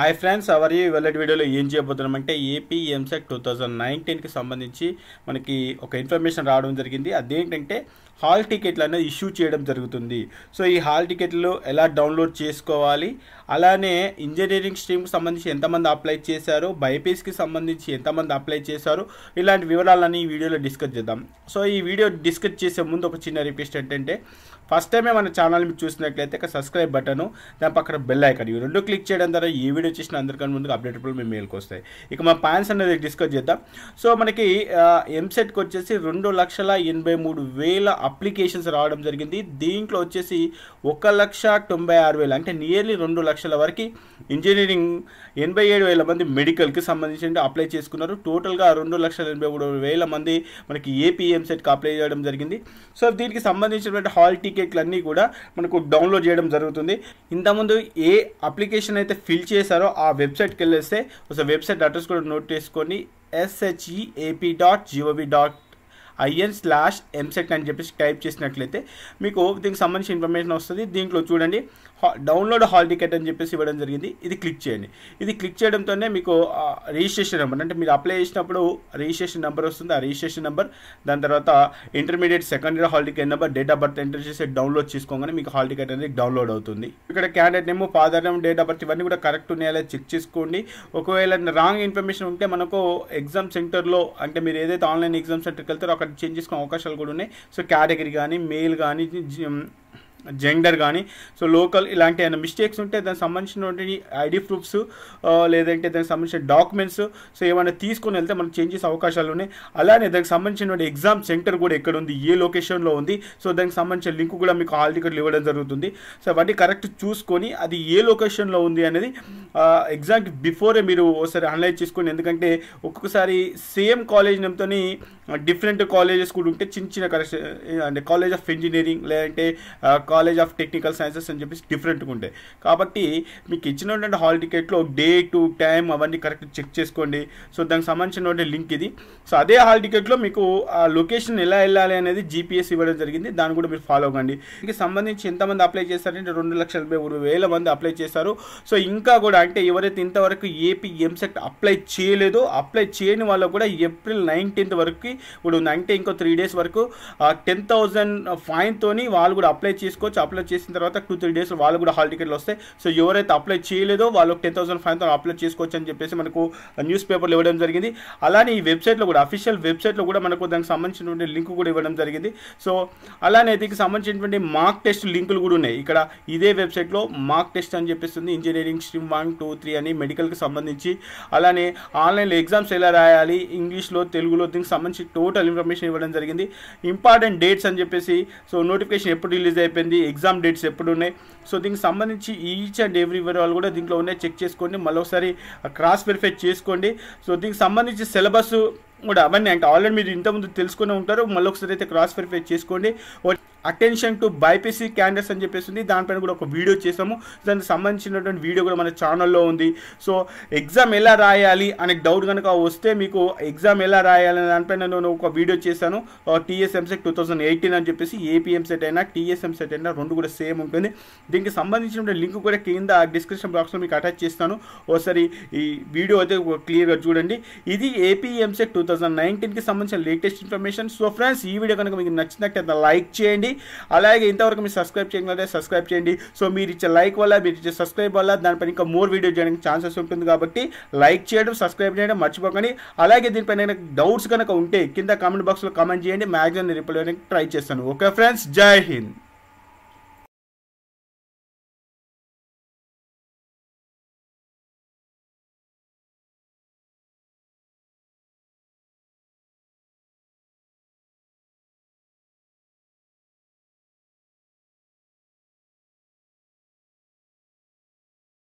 hi friends ఎవరి ఈ వెళ్ళే వీడియోలో ఏం చేయబోతున్నామంటే ఏపీ ఎంసెట్ టూ థౌజండ్ నైన్టీన్కి సంబంధించి మనకి ఒక ఇన్ఫర్మేషన్ రావడం జరిగింది అదేంటంటే హాల్ టికెట్లు అనేది ఇష్యూ చేయడం జరుగుతుంది సో ఈ హాల్ టికెట్లు ఎలా డౌన్లోడ్ చేసుకోవాలి అలానే ఇంజనీరింగ్ స్ట్రీమ్కి సంబంధించి ఎంతమంది అప్లై చేశారు బైపీస్కి సంబంధించి ఎంతమంది అప్లై చేశారు ఇలాంటి వివరాలన్నీ ఈ వీడియోలో డిస్కస్ చేద్దాం సో ఈ వీడియో డిస్కస్ చేసే ముందు ఒక చిన్న రిక్వెస్ట్ ఏంటంటే ఫస్ట్ టైమే మన ఛానల్ మీరు చూసినట్లయితే ఒక సబ్స్క్రైబ్ బటను దాని పక్కన బెల్ ఐకన్ ఇవి రెండు క్లిక్ చేయడం ద్వారా ఈ వీడియో వీడియో చేసిన అందరికన్నా ముందుగా అప్డేట్ ఇప్పుడు మేము మేల్కి వస్తాయి ఇక మా ప్యాన్స్ అనేది డిస్కస్ చేద్దాం సో మనకి ఎంసెట్కి వచ్చేసి రెండు లక్షల ఎనభై మూడు వేల అప్లికేషన్స్ రావడం జరిగింది దీంట్లో వచ్చేసి ఒక లక్ష తొంభై ఆరు వేలు అంటే నియర్లీ రెండు లక్షల వరకు ఇంజనీరింగ్ ఎనభై ఏడు వేల మంది మెడికల్కి సంబంధించి అప్లై చేసుకున్నారు టోటల్గా రెండు లక్షల ఎనభై మూడు వేల మంది మనకి ఏపీ ఎంసెట్కి అప్లై చేయడం జరిగింది సో దీనికి సంబంధించినటువంటి హాల్ టికెట్లు అన్నీ కూడా మనకు డౌన్లోడ్ చేయడం జరుగుతుంది ఇంతకుముందు ఏ అప్లికేషన్ అయితే ఫిల్ చేసి చేశారో ఆ వెబ్సైట్కి వెళ్ళేస్తే ఒకసారి వెబ్సైట్ అడ్రస్ కూడా నోట్ చేసుకొని SHEAP dot GOV dot IN slash EAMCET అని చెప్పేసి టైప్ చేసినట్లయితే మీకు దీనికి సంబంధించిన ఇన్ఫర్మేషన్ వస్తుంది దీంట్లో చూడండి డౌన్లోడ్ హాల్ టికెట్ అని చెప్పేసి ఇవ్వడం జరిగింది ఇది క్లిక్ చేయండి ఇది క్లిక్ చేయడంతోనే మీకు రిజిస్ట్రేషన్ నెంబర్ అంటే మీరు అప్లై చేసినప్పుడు రిజిస్ట్రేషన్ నెంబర్ వస్తుంది ఆ రిజిస్ట్రేషన్ నెంబర్ దాని తర్వాత intermediate second year hall ticket number date of birth enter చేసి డౌన్లోడ్ చేసుకోగానే మీకు హాల్ టికెట్ అనేది డౌన్లోడ్ అవుతుంది ఇక్కడ candidate name father name date of birth ఇవన్నీ కూడా కరెక్ట్ ఉన్నాయో చెక్ చేసుకోండి ఒకవేళ రాంగ్ ఇన్ఫర్మేషన్ ఉంటే మనకు ఎగ్జామ్ సెంటర్లో అంటే మీరు ఏదైతే ఆన్లైన్ ఎగ్జామ్ సెంటర్కి వెళ్తారో అక్కడ చేంజ్ చేసుకునే అవకాశాలు కూడా ఉన్నాయి సో కేటగిరీ కానీ మెయిల్ కానీ జెండర్ కానీ సో లోకల్ ఇలాంటి ఏమైనా మిస్టేక్స్ ఉంటే దానికి సంబంధించినటువంటి ఐడి ప్రూఫ్స్ లేదంటే దానికి సంబంధించిన డాక్యుమెంట్స్ సో ఏమైనా తీసుకొని వెళ్తే మనకు చేంజెస్ అవకాశాలు ఉన్నాయి అలానే దానికి సంబంధించినటువంటి ఎగ్జామ్ సెంటర్ కూడా ఎక్కడ ఉంది ఏ లొకేషన్లో ఉంది సో దానికి సంబంధించిన లింక్ కూడా మీకు హాల్ టికెట్లు ఇవ్వడం జరుగుతుంది సో అవన్నీ కరెక్ట్ చూసుకొని అది ఏ లొకేషన్లో ఉంది అనేది ఎగ్జామ్కి బిఫోరే మీరు ఒకసారి అనలైజ్ చేసుకోండి ఎందుకంటే ఒక్కొక్కసారి సేమ్ కాలేజ్ నేమ్తో డిఫరెంట్ కాలేజెస్ కూడా ఉంటే చిన్న చిన్న కరెక్షన్ అంటే కాలేజ్ ఆఫ్ ఇంజనీరింగ్ లేదంటే కాలేజ్ ఆఫ్ టెక్నికల్ సైన్సెస్ అని చెప్పేసి డిఫరెంట్గా ఉంటాయి కాబట్టి మీకు ఇచ్చినటువంటి హాల్ టికెట్లో డే టు టైం అవన్నీ కరెక్ట్ చెక్ చేసుకోండి సో దానికి సంబంధించినటువంటి లింక్ ఇది సో అదే హాల్ టికెట్లో మీకు ఆ లొకేషన్ ఎలా వెళ్ళాలి అనేది జీపీఎస్ ఇవ్వడం జరిగింది దాన్ని కూడా మీరు ఫాలో అవ్వండి దీనికి సంబంధించి ఎంతమంది అప్లై చేశారంటే రెండు లక్షల మూడు వేల మంది అప్లై చేశారు సో ఇంకా కూడా అంటే ఎవరైతే ఇంతవరకు ఏపీ ఎంసెట్ అప్లై చేయలేదో అప్లై చేయని వాళ్ళు కూడా ఏప్రిల్ నైన్టీన్త్ వరకు ఇప్పుడు ఉంది అంటే ఇంకో త్రీ డేస్ వరకు టెన్ థౌజండ్ ఫైన్తో వాళ్ళు కూడా అప్లై చేసుకుని చేసుకోవచ్చు అప్లై చేసిన తర్వాత టూ త్రీ డేస్ వాళ్ళు కూడా హాల్ టికెట్లు వస్తాయి సో ఎవరైతే అప్లై చేయలేదో వాళ్ళు టెన్ థౌసండ్ ఫైవ్ తో అప్లై చేసుకోవచ్చు అని చెప్పేసి మనకు న్యూస్ uh, పేపర్లు ఇవ్వడం జరిగింది అలానే ఈ వెబ్సైట్లో కూడా అఫీషియల్ వెబ్సైట్లో కూడా మనకు దానికి సంబంధించినటువంటి లింక్ కూడా ఇవ్వడం జరిగింది సో అలానే దీనికి సంబంధించినటువంటి మార్క్ టెస్ట్ లింకులు కూడా ఉన్నాయి ఇక్కడ ఇదే వెబ్సైట్లో మార్క్ టెస్ట్ అని చెప్పేస్తుంది engineering stream one two three అని మెడికల్కి సంబంధించి అలానే ఆన్లైన్లో ఎగ్జామ్స్ ఎలా రాయాలి ఇంగ్లీష్లో తెలుగులో దీనికి సంబంధించి టోటల్ ఇన్ఫర్మేషన్ ఇవ్వడం జరిగింది ఇంపార్టెంట్ డేట్స్ అని చెప్పేసి సో నోటిఫికేషన్ ఎప్పుడు రిలీజ్ అయిపోయింది అయిపోయింది ఎగ్జామ్ డేట్స్ ఎప్పుడు ఉన్నాయి సో దీనికి సంబంధించి ఈచ్ అండ్ ఎవ్రీ వివరాలు కూడా దీంట్లో ఉన్నాయి చెక్ చేసుకోండి మళ్ళీ క్రాస్ వెరిఫై చేసుకోండి సో దీనికి సంబంధించి సిలబస్ కూడా అవన్నీ అంటే ఆల్రెడీ మీరు ఇంతకుముందు తెలుసుకునే ఉంటారు మళ్ళీ ఒకసారి అయితే క్రాస్ వెరిఫై చేసుకోండి అటెన్షన్ టు బైపీసీ క్యాండిడేట్స్ అని చెప్పేసి ఉంది దానిపైన కూడా ఒక వీడియో చేసాము దానికి సంబంధించినటువంటి వీడియో కూడా మన ఛానల్లో ఉంది సో ఎగ్జామ్ ఎలా రాయాలి అనే డౌట్ కనుక వస్తే మీకు ఎగ్జామ్ ఎలా రాయాలి అనే దానిపైన నేను ఒక వీడియో చేశాను టీఎస్ఎంసెట్ టూ థౌసండ్ ఎయిటీన్ అని చెప్పేసి ఏపీఎంసెట్ అయినా టీఎస్ఎంసెట్ అయినా రెండు కూడా సేమ్ ఉంటుంది దీనికి సంబంధించినటువంటి లింక్ కూడా కింద డిస్క్రిప్షన్ బాక్స్లో మీకు అటాచ్ చేస్తాను ఒకసారి ఈ వీడియో అయితే క్లియర్గా చూడండి ఇది ఏపీఎంసెట్ టూ థౌసండ్ నైన్టీన్కి సంబంధించిన లేటెస్ట్ ఇన్ఫర్మేషన్ సో ఫ్రెండ్స్ ఈ వీడియో కనుక మీకు నచ్చినట్టు లైక్ చేయండి చేయండి అలాగే ఇంతవరకు మీరు సబ్స్క్రైబ్ చేయగలిగితే సబ్స్క్రైబ్ చేయండి సో మీరు ఇచ్చే లైక్ వల్ల మీరు ఇచ్చే సబ్స్క్రైబ్ వల్ల దానిపైన ఇంకా మోర్ వీడియో చేయడానికి ఛాన్సెస్ ఉంటుంది కాబట్టి లైక్ చేయడం సబ్స్క్రైబ్ చేయడం మర్చిపోకండి అలాగే దీనిపైన డౌట్స్ కనుక ఉంటే కింద కామెంట్ బాక్స్లో కామెంట్ చేయండి మ్యాగ్జిన్ రిప్లై చేయడానికి ట్రై చేస్తాను ఓకే ఫ్రెండ్స్ జై హింద్